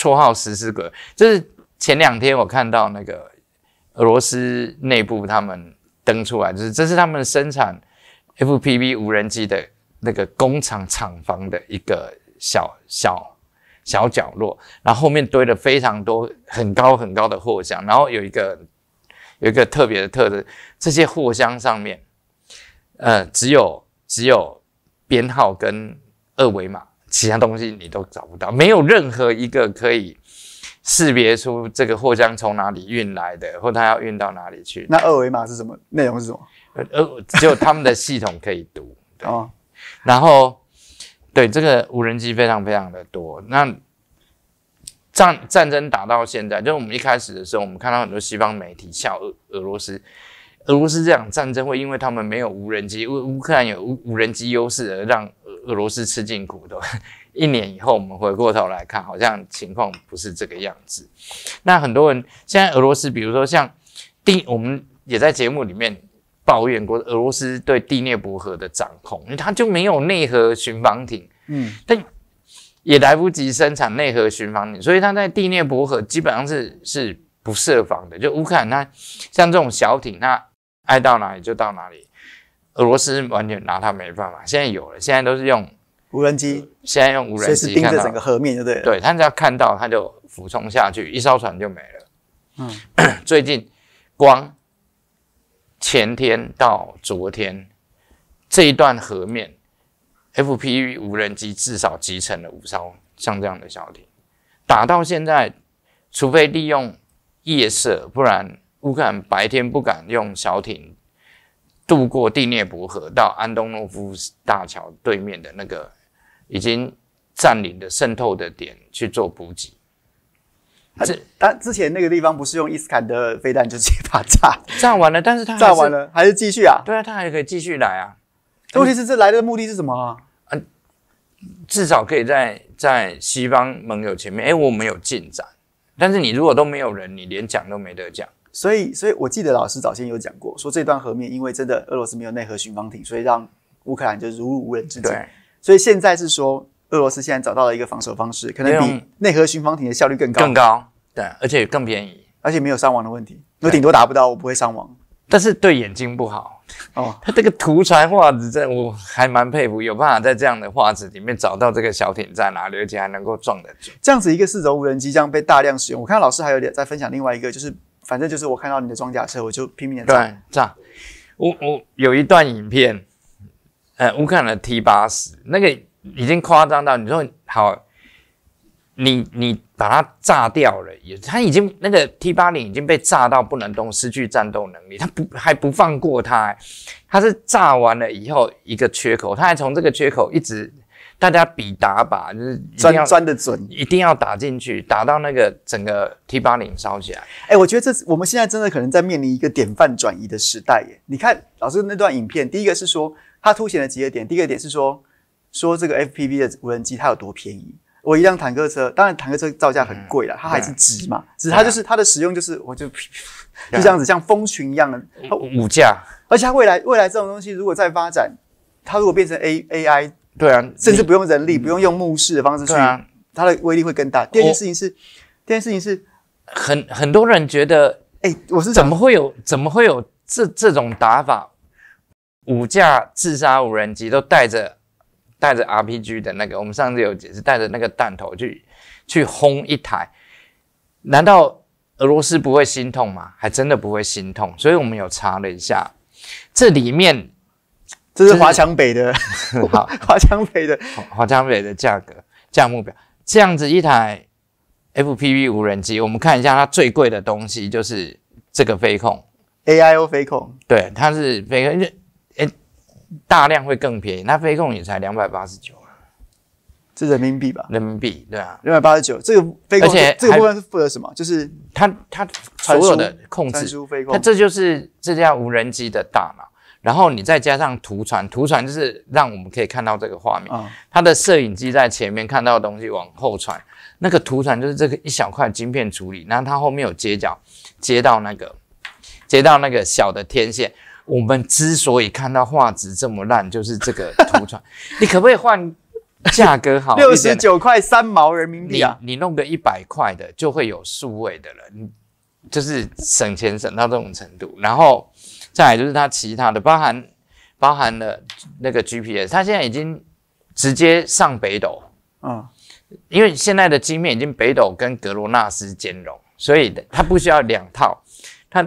绰号“十四鬼”，就是前两天我看到那个俄罗斯内部他们登出来，就是这是他们生产 FPV 无人机的那个工厂厂房的一个小小小角落，然后后面堆了非常多很高很高的货箱，然后有一个有一个特别的特征，这些货箱上面，呃，只有只有编号跟二维码。其他东西你都找不到，没有任何一个可以识别出这个货箱从哪里运来的，或它要运到哪里去。那二维码是什么内容？是什么？呃，只有他们的系统可以读。啊，然后，对这个无人机非常非常的多。那战战争打到现在，就是我们一开始的时候，我们看到很多西方媒体笑俄俄罗斯，俄罗斯这场战争会因为他们没有无人机，乌乌克兰有无人机优势而让。俄罗斯吃尽苦头，一年以后，我们回过头来看，好像情况不是这个样子。那很多人现在俄罗斯，比如说像第，我们也在节目里面抱怨过俄罗斯对第聂伯河的掌控，它就没有内河巡防艇，嗯，但也来不及生产内河巡防艇，所以它在第聂伯河基本上是是不设防的。就乌克兰像这种小艇，它爱到哪里就到哪里。俄罗斯完全拿他没办法。现在有了，现在都是用无人机，现在用无人机盯着整个河面就对了。对，他只要看到，他就俯冲下去，一艘船就没了。嗯，最近光前天到昨天这一段河面，FPV 无人机至少集成了五艘像这样的小艇。打到现在，除非利用夜色，不然乌克兰白天不敢用小艇。渡过第聂伯河到安东诺夫大桥对面的那个已经占领的渗透的点去做补给。是，但之前那个地方不是用伊斯坎德飞弹就直接把炸 炸完了，但是炸完了还是继续啊？对啊，他还可以继续来啊。问题是这来的目的是什么啊？啊，至少可以在在西方盟友前面，哎，我们有进展。但是你如果都没有人，你连讲都没得讲。所以，所以我记得老师早先有讲过，说这段河面因为真的俄罗斯没有内核巡防艇，所以让乌克兰就如入无人之境。所以现在是说俄罗斯现在找到了一个防守方式，可能比内核巡防艇的效率更高，更高，对，而且更便宜，而且没有伤亡的问题。我顶多达不到，我不会伤亡，但是对眼睛不好。哦，他这个图传画质，这我还蛮佩服，有办法在这样的画质里面找到这个小艇在哪，而且还能够撞得住。这样子，一个四轴无人机这样被大量使用。我看老师还有在分享另外一个就是。反正就是我看到你的装甲车，我就拼命的炸炸。我我有一段影片，呃，乌克兰的 T 八十，那个已经夸张到你说好，你你把它炸掉了，也它已经那个 T 八零已经被炸到不能动，失去战斗能力。它不还不放过它。它是炸完了以后一个缺口，它还从这个缺口一直。大家比打靶，就是钻钻的准，一定要打进去，打到那个整个 T 八零烧起来。哎，我觉得这我们现在真的可能在面临一个典范转移的时代耶。你看老师那段影片，第一个是说它凸显了几个点，第一个点是说说这个 FPV 的无人机它有多便宜。我一辆坦克车，当然坦克车造价很贵了，它还是值嘛，只是它就是它的使用就是我就就这样子像蜂群一样的五架，而且它未来未来这种东西如果再发展，它如果变成 A AI。对啊，甚至不用人力，不用用目视的方式去，啊，它的威力会更大。第二件事情是，第二件事情是，很很多人觉得，哎，我是怎么会有，怎么会有这这种打法？五架自杀无人机都带着带着 RPG 的那个，我们上次有解释，带着那个弹头去去轰一台，难道俄罗斯不会心痛吗？还真的不会心痛。所以我们有查了一下，这里面。这是 华强北的，好，华强北的，华强北的价格价目表，这样子一台 FPV 无人机，我们看一下它最贵的东西就是这个飞控，AIo 飞控，对，它是飞控，哎，大量会更便宜，那飞控也才两百八十九啊，是人民币吧？人民币，对啊，两百八十九，这个飞控，而且这个部分是负责什么？就是它它所有的控制，飞控，那这就是这架无人机的大脑。然后你再加上图传，图传就是让我们可以看到这个画面，它的摄影机在前面看到的东西往后传，那个图传就是这个一小块晶片处理，然后它后面有接角，接到那个接到那个小的天线。我们之所以看到画质这么烂，就是这个图传。你可不可以换价格？好，六十九块三毛人民币啊！你弄个一百块的就会有数位的了，你就是省钱省到这种程度，然后。再来就是它其他的，包含包含了那个 GPS，它现在已经直接上北斗，嗯，因为现在的芯片已经北斗跟格罗纳斯兼容，所以它不需要两套，它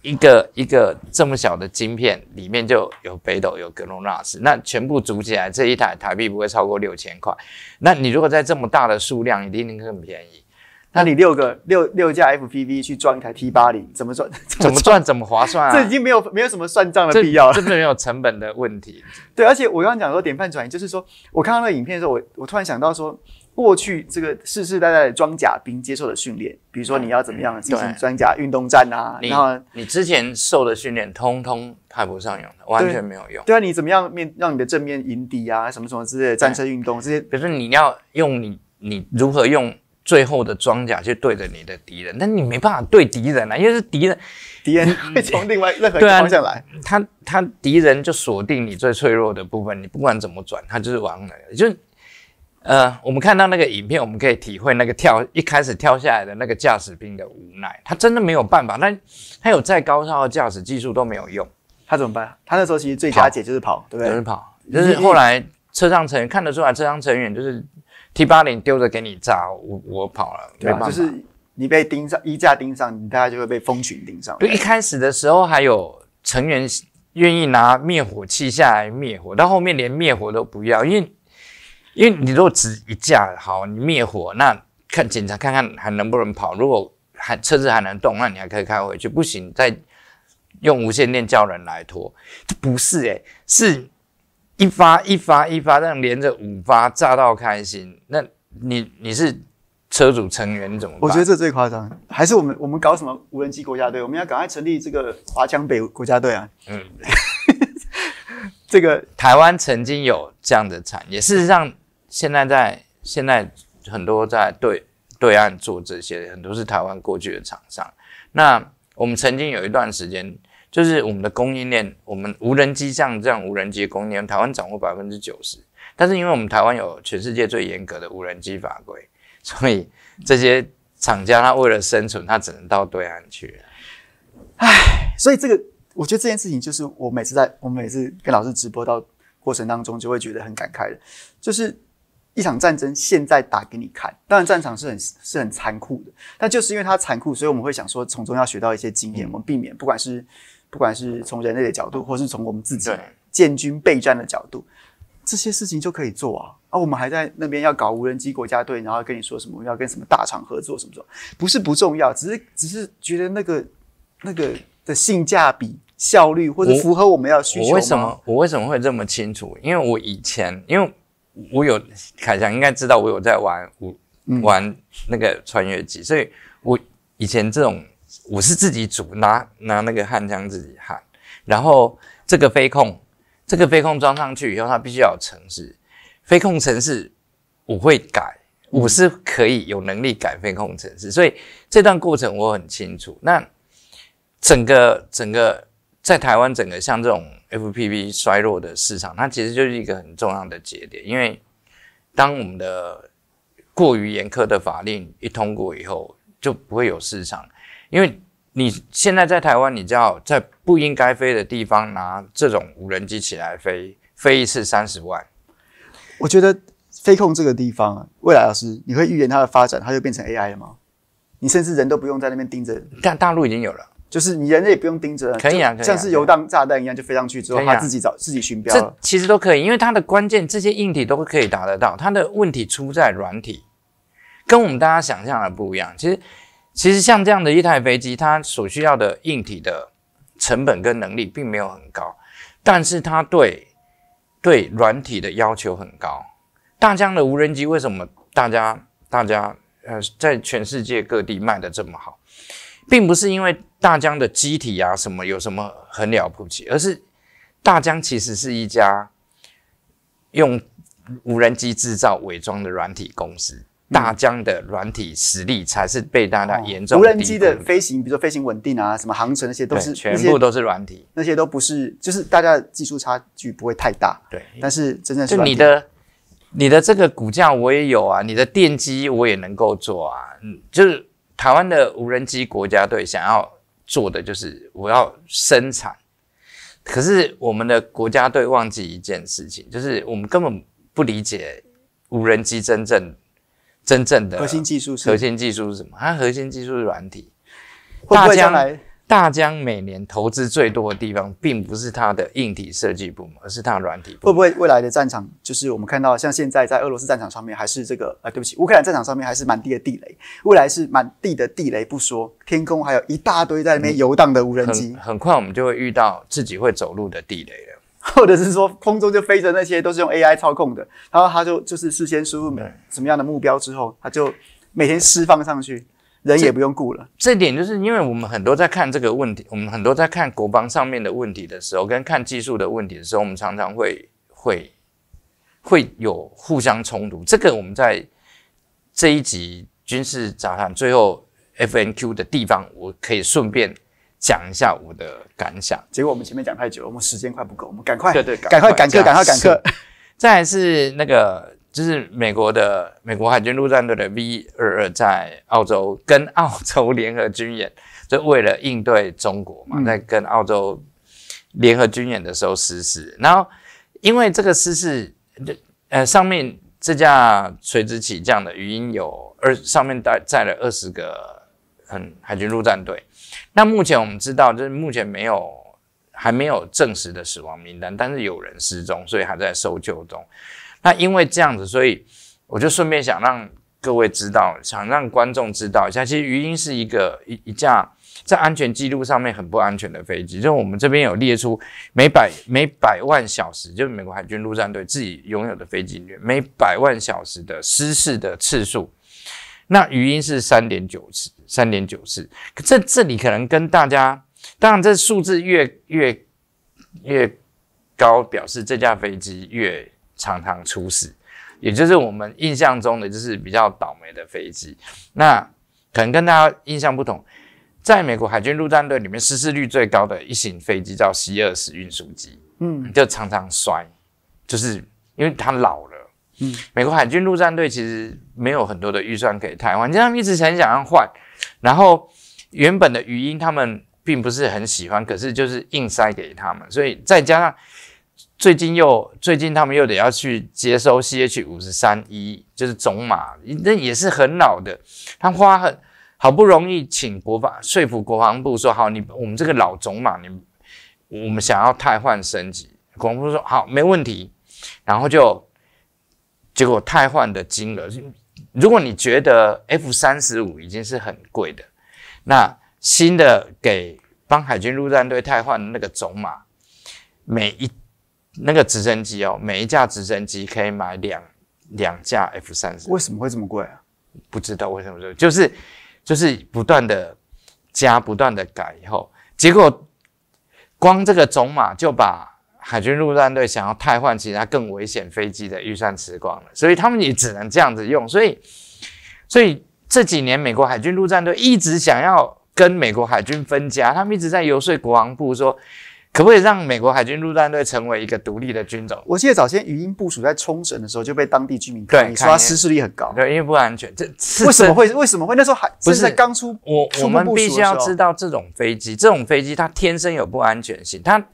一个一个这么小的晶片里面就有北斗有格罗纳斯，那全部组起来这一台台币不会超过六千块，那你如果在这么大的数量，一定更便宜。那你六个六六架 FPV 去装一台 T 八零，怎么赚？怎么赚？怎么划算啊？这已经没有没有什么算账的必要了。的没有成本的问题。对，而且我刚刚讲说典范转移，就是说，我看到那个影片的时候，我我突然想到说，过去这个世世代代的装甲兵接受的训练，比如说你要怎么样进行装甲运动战啊，然后你之前受的训练通通派不上用，完全没有用。对啊，你怎么样面让你的正面迎敌啊，什么什么之类的战车运动这些，可是你要用你你如何用？最后的装甲去对着你的敌人，但你没办法对敌人啊，因为是敌人，敌人会从另外任何方向来。他他敌人就锁定你最脆弱的部分，你不管怎么转，他就是往哪。就呃，我们看到那个影片，我们可以体会那个跳一开始跳下来的那个驾驶兵的无奈，他真的没有办法。那他有再高超的驾驶技术都没有用，他怎么办？他那时候其实最佳解就是跑，对不对？就是跑，就是后来车上成员看得出来，车上成员就是。T 八零丢着给你炸，我我跑了，对吧、就是你被盯上一架盯上，你大概就会被蜂群盯上。就一开始的时候还有成员愿意拿灭火器下来灭火，到后面连灭火都不要，因为因为你如果只一架好，你灭火那看警察看看还能不能跑，如果还车子还能动，那你还可以开回去。不行，再用无线电叫人来拖。不是诶，是。一发一发一发，这样连着五发炸到开心。那你你是车主成员，你怎么办？我觉得这最夸张，还是我们我们搞什么无人机国家队？我们要赶快成立这个华强北国家队啊！嗯，这个台湾曾经有这样的产业，事实上现在在现在很多在对对岸做这些，很多是台湾过去的厂商。那我们曾经有一段时间。就是我们的供应链，我们无人机上这样无人机供应链，台湾掌握百分之九十。但是因为我们台湾有全世界最严格的无人机法规，所以这些厂家他为了生存，他只能到对岸去唉，所以这个我觉得这件事情就是我每次在我们每次跟老师直播到过程当中，就会觉得很感慨的，就是一场战争现在打给你看。当然战场是很是很残酷的，但就是因为它残酷，所以我们会想说从中要学到一些经验，我们避免不管是。不管是从人类的角度，或是从我们自己建军备战的角度，这些事情就可以做啊！啊，我们还在那边要搞无人机国家队，然后跟你说什么要跟什么大厂合作什么什么，不是不重要，只是只是觉得那个那个的性价比、效率或者符合我们要需求。我为什么我为什么会这么清楚？因为我以前，因为我有凯翔应该知道我有在玩玩那个穿越机，所以我以前这种。我是自己煮，拿拿那个焊枪自己焊，然后这个飞控，这个飞控装上去以后，它必须要有程式。飞控程式，我会改，我是可以有能力改飞控程式，所以这段过程我很清楚。那整个整个在台湾，整个像这种 FPP 衰落的市场，它其实就是一个很重要的节点，因为当我们的过于严苛的法令一通过以后，就不会有市场。因为你现在在台湾，你知道在不应该飞的地方拿这种无人机起来飞，飞一次三十万。我觉得飞控这个地方，未来老师，你会预言它的发展，它就变成 AI 了吗？你甚至人都不用在那边盯着，但大陆已经有了，就是你人类也不用盯着，可以啊，像是游荡炸弹一样就飞上去之后，它自己找自己寻标，这其实都可以，因为它的关键这些硬体都可以达得到，它的问题出在软体，跟我们大家想象的不一样，其实。其实像这样的一台飞机，它所需要的硬体的成本跟能力并没有很高，但是它对对软体的要求很高。大疆的无人机为什么大家大家呃在全世界各地卖的这么好，并不是因为大疆的机体啊什么有什么很了不起，而是大疆其实是一家用无人机制造伪装的软体公司。大疆的软体实力才是被大家严重。无人机的飞行，比如说飞行稳定啊，什么航程那些都是全部都是软体，那些都不是，就是大家的技术差距不会太大。对，但是真正是你的你的这个骨架我也有啊，你的电机我也能够做啊。嗯，就是台湾的无人机国家队想要做的就是我要生产，可是我们的国家队忘记一件事情，就是我们根本不理解无人机真正。真正的核心技术是核心技术是什么？它核心技术是软体。大将来，大疆每年投资最多的地方，并不是它的硬体设计部门，而是它的软体。会不会未来的战场，就是我们看到像现在在俄罗斯战场上面，还是这个呃，对不起，乌克兰战场上面还是满地的地雷。未来是满地的地雷不说，天空还有一大堆在那边游荡的无人机。很快我们就会遇到自己会走路的地雷了。或者是说空中就飞着那些都是用 AI 操控的，然后他就就是事先输入什么样的目标之后，他就每天释放上去，人也不用顾了。这点就是因为我们很多在看这个问题，我们很多在看国防上面的问题的时候，跟看技术的问题的时候，我们常常会会会有互相冲突。这个我们在这一集军事杂谈最后 F N Q 的地方，我可以顺便。讲一下我的感想。结果我们前面讲太久了，我们时间快不够，我们赶快，对对，赶快赶课，赶快赶课。再来是那个，就是美国的美国海军陆战队的 V 二二在澳洲跟澳洲联合军演，就为了应对中国嘛，在跟澳洲联合军演的时候失事。然后因为这个事，这呃，上面这架垂直起降的语音有二，上面带载了二十个，嗯，海军陆战队。那目前我们知道，就是目前没有还没有证实的死亡名单，但是有人失踪，所以还在搜救中。那因为这样子，所以我就顺便想让各位知道，想让观众知道一下，其实鱼鹰是一个一一架在安全记录上面很不安全的飞机。就我们这边有列出每百每百万小时，就是美国海军陆战队自己拥有的飞机，每百万小时的失事的次数。那余音是三点九次，三点九次。可这这里可能跟大家，当然这数字越越越高，表示这架飞机越常常出事，也就是我们印象中的就是比较倒霉的飞机。那可能跟大家印象不同，在美国海军陆战队里面，失事率最高的一型飞机叫 C-2 运输机，嗯，就常常摔，就是因为它老了。美国海军陆战队其实没有很多的预算给台湾，他们一直很想要换，然后原本的语音他们并不是很喜欢，可是就是硬塞给他们，所以再加上最近又最近他们又得要去接收 CH 五十三 E，就是总马，那也是很老的，他花很好不容易请国防说服国防部说好，你我们这个老总马，你我们想要汰换升级，国防部说好没问题，然后就。结果太换的金额，如果你觉得 F 三十五已经是很贵的，那新的给帮海军陆战队太换的那个总马，每一那个直升机哦，每一架直升机可以买两两架 F 三十五，为什么会这么贵啊？不知道为什么就是就是不断的加，不断的改以后，结果光这个总马就把。海军陆战队想要汰换其他更危险飞机的预算吃光了，所以他们也只能这样子用。所以，所以这几年美国海军陆战队一直想要跟美国海军分家，他们一直在游说国防部说，可不可以让美国海军陆战队成为一个独立的军种？我记得早先语音部署在冲绳的时候就被当地居民对你说失事率很高，对，因为不安全。这为什么会为什么会那时候还不是在刚出我？我们必须要知道这种飞机，这种飞机它天生有不安全性，它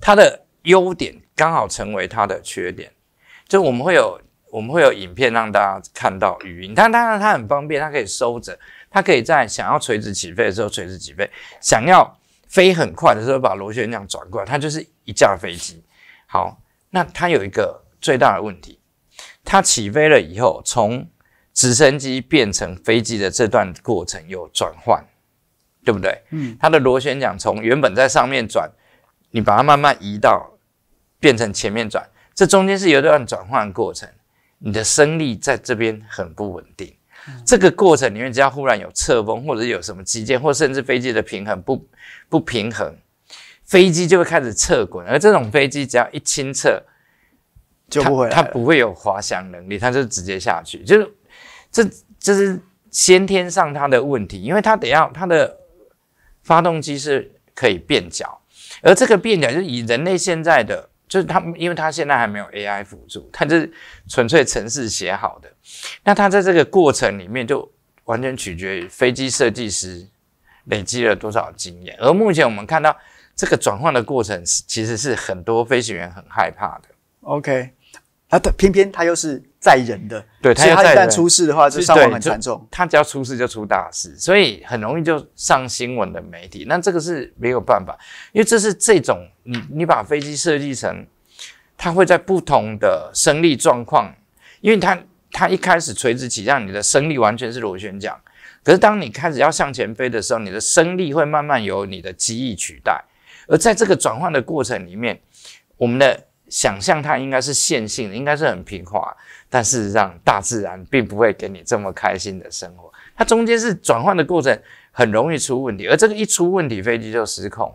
它的。优点刚好成为它的缺点，就我们会有我们会有影片让大家看到语音，但当然它很方便，它可以收着，它可以在想要垂直起飞的时候垂直起飞，想要飞很快的时候把螺旋桨转过来，它就是一架飞机。好，那它有一个最大的问题，它起飞了以后，从直升机变成飞机的这段过程有转换，对不对？嗯，它的螺旋桨从原本在上面转，你把它慢慢移到。变成前面转，这中间是有一段转换过程，你的升力在这边很不稳定。这个过程里面，只要忽然有侧风，或者有什么机件，或甚至飞机的平衡不不平衡，飞机就会开始侧滚。而这种飞机只要一倾侧，就不会它不会有滑翔能力，它就直接下去。就是这这是先天上它的问题，因为它得要它的发动机是可以变角，而这个变角就是以人类现在的。就是他，因为他现在还没有 AI 辅助，他就是纯粹程式写好的。那他在这个过程里面，就完全取决于飞机设计师累积了多少经验。而目前我们看到这个转换的过程，其实是很多飞行员很害怕的。OK。啊，对，偏偏它又是载人的，对，它一旦出事的话，就伤亡很惨重。它只要出事就出大事，所以很容易就上新闻的媒体。那这个是没有办法，因为这是这种你你把飞机设计成，它会在不同的升力状况，因为它它一开始垂直起降，你的升力完全是螺旋桨，可是当你开始要向前飞的时候，你的升力会慢慢由你的机翼取代，而在这个转换的过程里面，我们的。想象它应该是线性的，应该是很平滑，但事实上大自然并不会给你这么开心的生活。它中间是转换的过程，很容易出问题，而这个一出问题，飞机就失控。